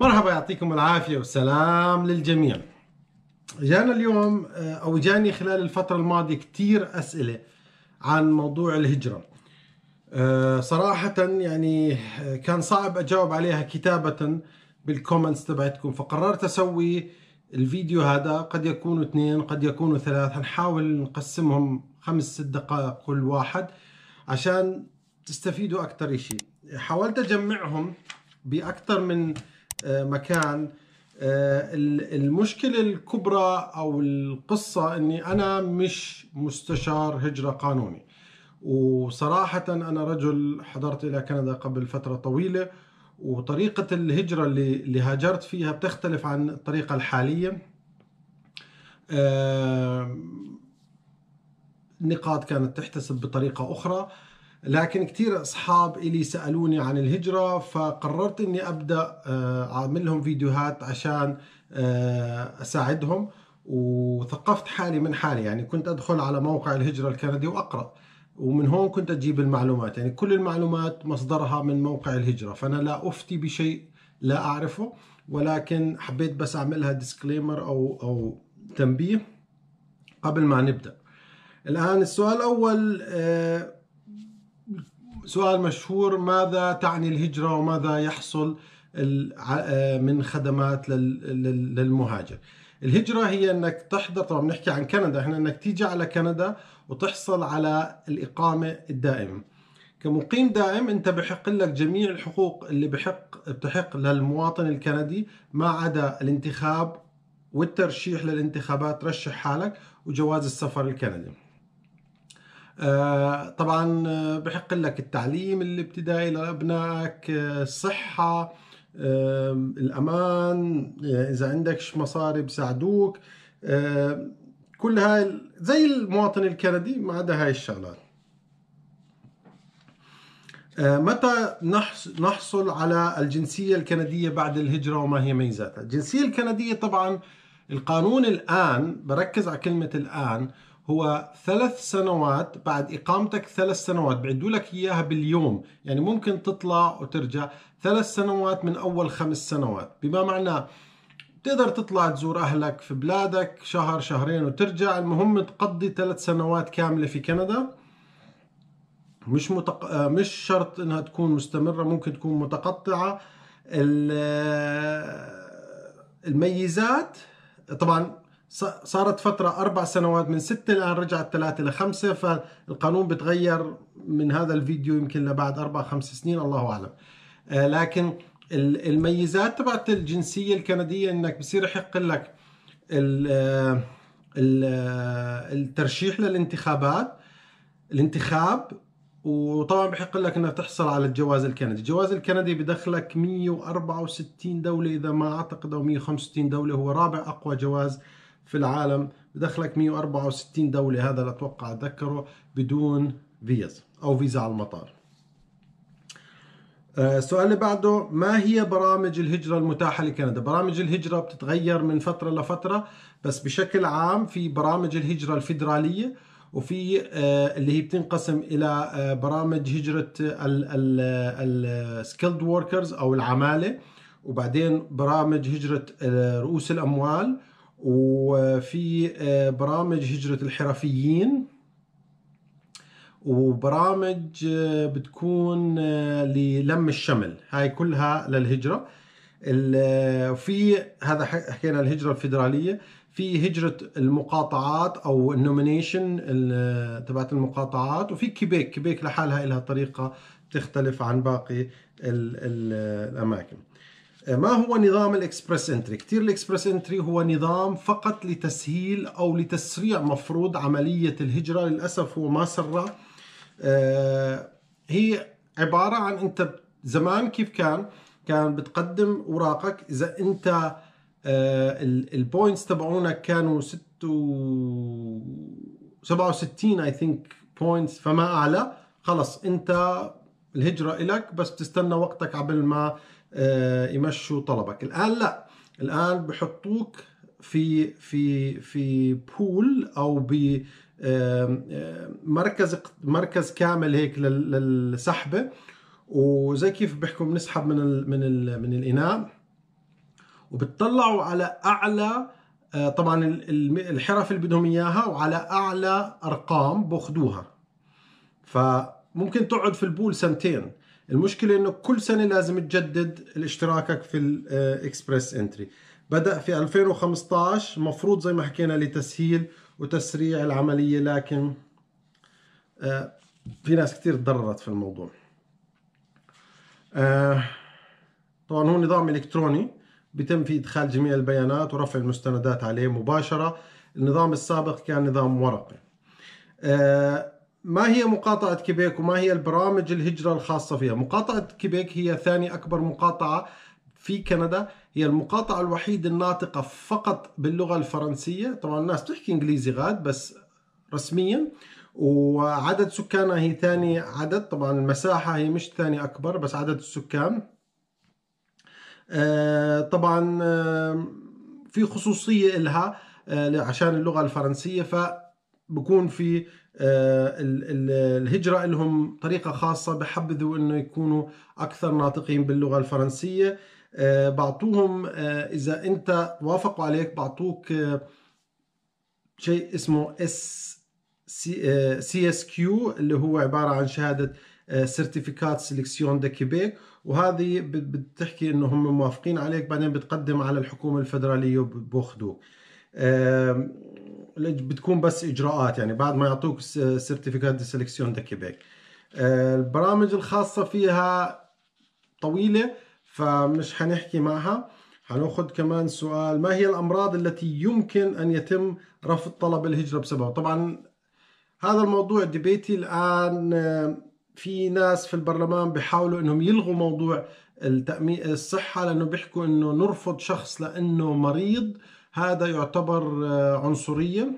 مرحبا يعطيكم العافية والسلام للجميع جانا اليوم آه، أو جاني خلال الفترة الماضية كتير أسئلة عن موضوع الهجرة آه، صراحة يعني آه، كان صعب أجاوب عليها كتابة بالكومنتس تبعتكم فقررت أسوي الفيديو هذا قد يكونوا اثنين قد يكونوا ثلاث هنحاول نقسمهم خمس ست دقائق كل واحد عشان تستفيدوا أكتر شيء حاولت أجمعهم بأكثر من آه، مكان آه، المشكلة الكبرى أو القصة أني أنا مش مستشار هجرة قانوني وصراحة أنا رجل حضرت إلى كندا قبل فترة طويلة وطريقة الهجرة اللي, اللي هاجرت فيها بتختلف عن الطريقة الحالية آه، نقاط كانت تحتسب بطريقة أخرى لكن كثير اصحاب الي سالوني عن الهجره فقررت اني ابدا آه، اعمل لهم فيديوهات عشان آه، اساعدهم وثقفت حالي من حالي يعني كنت ادخل على موقع الهجره الكندي واقرا ومن هون كنت اجيب المعلومات يعني كل المعلومات مصدرها من موقع الهجره فانا لا افتي بشيء لا اعرفه ولكن حبيت بس اعملها ديسكليمر او او تنبيه قبل ما نبدا الان السؤال الاول آه، سؤال مشهور ماذا تعني الهجرة وماذا يحصل آه، من خدمات للمهاجر الهجرة هي انك تحضر طبعا بنحكي عن كندا احنا انك تيجي على كندا وتحصل على الإقامة الدائمة كمقيم دائم انت بحق لك جميع الحقوق اللي بحق بتحق للمواطن الكندي ما عدا الانتخاب والترشيح للانتخابات رشح حالك وجواز السفر الكندي آه، طبعا آه، بحق لك التعليم الابتدائي لابنائك آه، الصحه الامان اذا عندك مصاري بساعدوك كل هاي زي المواطن الكندي ما عدا هاي الشغلات متى نحصل على الجنسية الكندية بعد الهجرة وما هي ميزاتها الجنسية الكندية طبعا القانون الآن بركز على كلمة الآن هو ثلاث سنوات بعد إقامتك ثلاث سنوات بعدوا لك إياها باليوم يعني ممكن تطلع وترجع ثلاث سنوات من أول خمس سنوات بما معناه بتقدر تطلع تزور أهلك في بلادك شهر شهرين وترجع المهم تقضي ثلاث سنوات كاملة في كندا مش متق... مش شرط انها تكون مستمره ممكن تكون متقطعه الميزات طبعا صارت فترة أربع سنوات من ستة الآن رجعت ثلاثة لخمسة فالقانون بتغير من هذا الفيديو يمكن لبعد أربع خمس سنين الله أعلم آه، لكن الميزات تبعت الجنسية الكندية إنك بصير يحق لك آه، آه، الترشيح للانتخابات الانتخاب وطبعا بحق لك انك تحصل على الجواز الكندي، الجواز الكندي بدخلك 164 دولة إذا ما أعتقد أو 165 دولة هو رابع أقوى جواز في العالم بدخلك 164 دولة هذا اللي أتوقع أتذكره بدون فيز أو فيزا على المطار آه، السؤال اللي بعده ما هي برامج الهجرة المتاحة لكندا؟ برامج الهجرة بتتغير من فترة لفترة بس بشكل عام في برامج الهجرة الفيدرالية وفي آه، اللي هي بتنقسم إلى آه، برامج هجرة السكيلد وركرز أو العمالة وبعدين برامج هجرة رؤوس الأموال وفي آه، برامج هجرة الحرفيين وبرامج آه، بتكون آه، للم الشمل هاي كلها للهجرة في هذا حكينا الهجرة الفيدرالية في هجرة المقاطعات أو النومينيشن تبعت المقاطعات وفي كيبيك كيبيك لحالها لها طريقة تختلف عن باقي الأماكن ما هو نظام الاكسبرس انتري كثير الاكسبرس انتري هو نظام فقط لتسهيل او لتسريع مفروض عمليه الهجره للاسف هو ما سرع آه، هي عباره عن انت زمان كيف كان كان بتقدم اوراقك اذا انت آه، البوينتس تبعونك كانوا 6 67 اي ثينك بوينتس فما اعلى خلص انت الهجره الك بس بتستنى وقتك قبل ما آه، يمشوا طلبك الان لا الان بحطوك في في في بول او ب مركز مركز كامل هيك للسحبه وزي كيف بحكوا بنسحب من الـ من الـ من الاناء وبتطلعوا على اعلى آه، طبعا الحرف اللي بدهم اياها وعلى اعلى ارقام باخذوها فممكن تقعد في البول سنتين المشكله انه كل سنه لازم تجدد اشتراكك في الاكسبرس انتري آه، بدا في 2015 مفروض زي ما حكينا لتسهيل وتسريع العمليه لكن آه، في ناس كثير تضررت في الموضوع آه، طبعا هو نظام الكتروني بيتم فيه ادخال جميع البيانات ورفع المستندات عليه مباشره النظام السابق كان نظام ورقي ما هي مقاطعة كيبيك وما هي البرامج الهجرة الخاصة فيها مقاطعة كيبيك هي ثاني أكبر مقاطعة في كندا هي المقاطعة الوحيدة الناطقة فقط باللغة الفرنسية طبعا الناس تحكي إنجليزي غاد بس رسميا وعدد سكانها هي ثاني عدد طبعا المساحة هي مش ثاني أكبر بس عدد السكان آه، طبعا آه، في خصوصية إلها آه، عشان اللغة الفرنسية فبكون في آه، الهجرة لهم طريقة خاصة بحبذوا أنه يكونوا أكثر ناطقين باللغة الفرنسية آه، بعطوهم آه، إذا أنت وافقوا عليك بعطوك شيء اسمه اس سي اس كيو اللي هو عبارة عن شهادة سيرتيفيكات سيليكسيون دا كيبيك وهذه بتحكي انه هم موافقين عليك بعدين بتقدم على الحكومه الفدراليه وباخذوك بتكون بس اجراءات يعني بعد ما يعطوك سيرتيفيكات دي سيلكسيون دي كيبيك البرامج الخاصه فيها طويله فمش حنحكي معها حناخذ كمان سؤال ما هي الامراض التي يمكن ان يتم رفض طلب الهجره بسببها طبعا هذا الموضوع ديبيتي الان آه، في ناس في البرلمان بيحاولوا انهم يلغوا موضوع التامين الصحه لانه بيحكوا انه نرفض شخص لانه مريض هذا يعتبر آه، عنصرية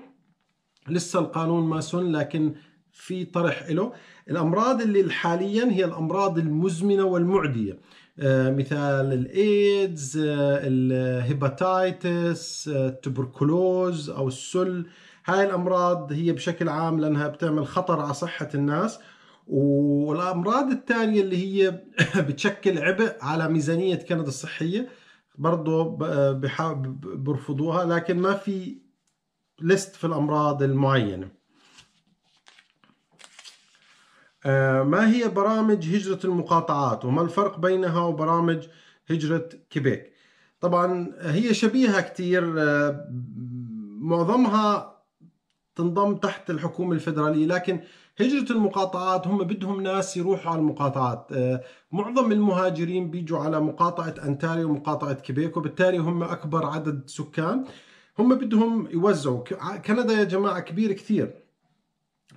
لسه القانون ما سن لكن في طرح له الأمراض اللي حاليا هي الأمراض المزمنة والمعدية آه، مثال الايدز آه، الهيباتايتس التبركلوز او السل هاي الامراض هي بشكل عام لانها بتعمل خطر على صحه الناس والامراض الثانيه اللي هي بتشكل عبء على ميزانيه كندا الصحيه برضه بيرفضوها لكن ما في ليست في الأمراض المعينة آه، ما هي برامج هجرة المقاطعات وما الفرق بينها وبرامج هجرة كيبيك طبعا هي شبيهة كتير آه، معظمها تنضم تحت الحكومة الفيدرالية لكن هجرة المقاطعات هم بدهم ناس يروحوا على المقاطعات آه، معظم المهاجرين بيجوا على مقاطعة أنتاريو ومقاطعة كيبيك وبالتالي هم أكبر عدد سكان هم بدهم يوزعوا كندا يا جماعة كبير كثير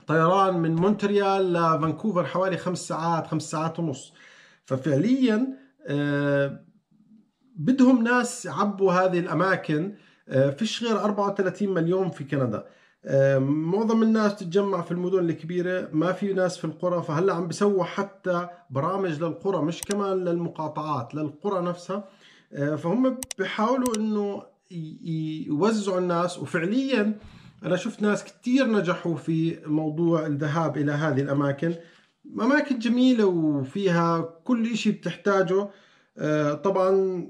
طيران من مونتريال لفانكوفر حوالي خمس ساعات خمس ساعات ونص ففعليا آه، بدهم ناس يعبوا هذه الأماكن آه، فيش غير 34 مليون في كندا آه، معظم الناس تتجمع في المدن الكبيرة ما في ناس في القرى فهلا عم بيسووا حتى برامج للقرى مش كمان للمقاطعات للقرى نفسها آه، فهم بيحاولوا انه يوزعوا الناس وفعليا انا شفت ناس كثير نجحوا في موضوع الذهاب الى هذه الاماكن اماكن جميلة وفيها كل اشي بتحتاجه آه، طبعا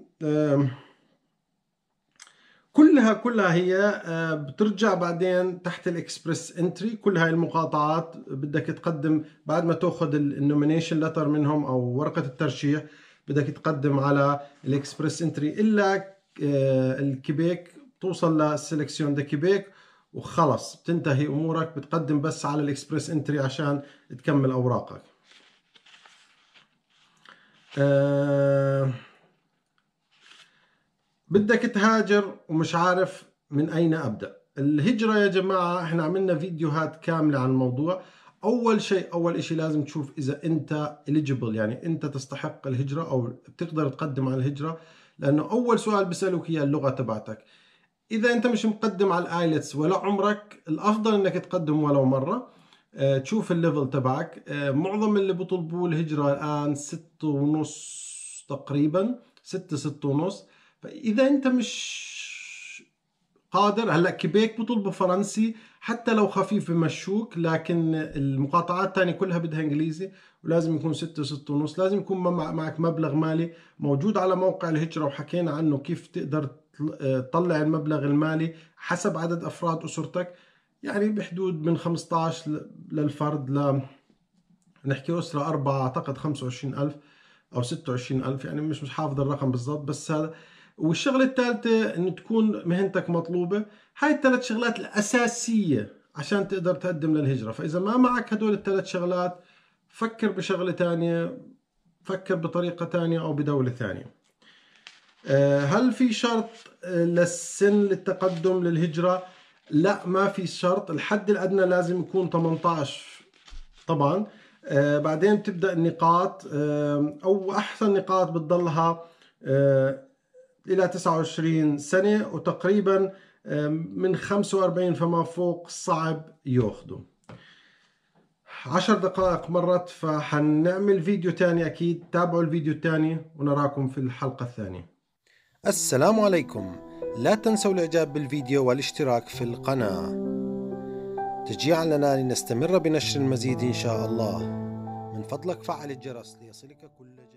كلها كلها هي آه، بترجع بعدين تحت الاكسبرس انتري كل هاي المقاطعات بدك تقدم بعد ما تاخذ النومينيشن لتر منهم او ورقه الترشيح بدك تقدم على الاكسبرس انتري الا آه، الكيبيك توصل للسلكسيون دا كيبيك وخلص بتنتهي امورك بتقدم بس على الاكسبرس انتري عشان تكمل اوراقك أه بدك تهاجر ومش عارف من أين أبدأ الهجرة يا جماعة احنا عملنا فيديوهات كاملة عن الموضوع أول شيء أول شيء لازم تشوف إذا أنت eligible يعني أنت تستحق الهجرة أو بتقدر تقدم على الهجرة لأنه أول سؤال بيسألوك إياه اللغة تبعتك إذا أنت مش مقدم على الآيلتس ولا عمرك الأفضل أنك تقدم ولو مرة آه، تشوف الليفل تبعك آه، معظم اللي بيطلبوا الهجرة الآن ستة ونص تقريبا ستة ستة ونص فاذا انت مش قادر هلا كيبيك بطلبوا فرنسي حتى لو خفيف بمشوك لكن المقاطعات الثانيه كلها بدها انجليزي ولازم يكون 6 6 ونص لازم يكون معك مبلغ مالي موجود على موقع الهجره وحكينا عنه كيف تقدر آه، تطلع المبلغ المالي حسب عدد افراد اسرتك يعني بحدود من 15 للفرد ل نحكي اسره اربعه اعتقد 25000 او 26000 يعني مش مش حافظ الرقم بالضبط بس هذا والشغله الثالثه انه تكون مهنتك مطلوبه هاي الثلاث شغلات الاساسيه عشان تقدر تقدم للهجره فاذا ما معك هدول الثلاث شغلات فكر بشغله ثانيه فكر بطريقه ثانيه او بدوله ثانيه آه، هل في شرط للسن للتقدم للهجره لا ما في شرط الحد الادنى لازم يكون 18 طبعا آه، بعدين بتبدا النقاط آه، او احسن نقاط بتضلها إلى 29 سنة وتقريبا من 45 فما فوق صعب ياخذوا عشر دقائق مرت فحنعمل فيديو تاني أكيد تابعوا الفيديو التاني ونراكم في الحلقة الثانية السلام عليكم لا تنسوا الإعجاب بالفيديو والاشتراك في القناة تشجيعا لنا لنستمر بنشر المزيد إن شاء الله من فضلك فعل الجرس ليصلك كل جديد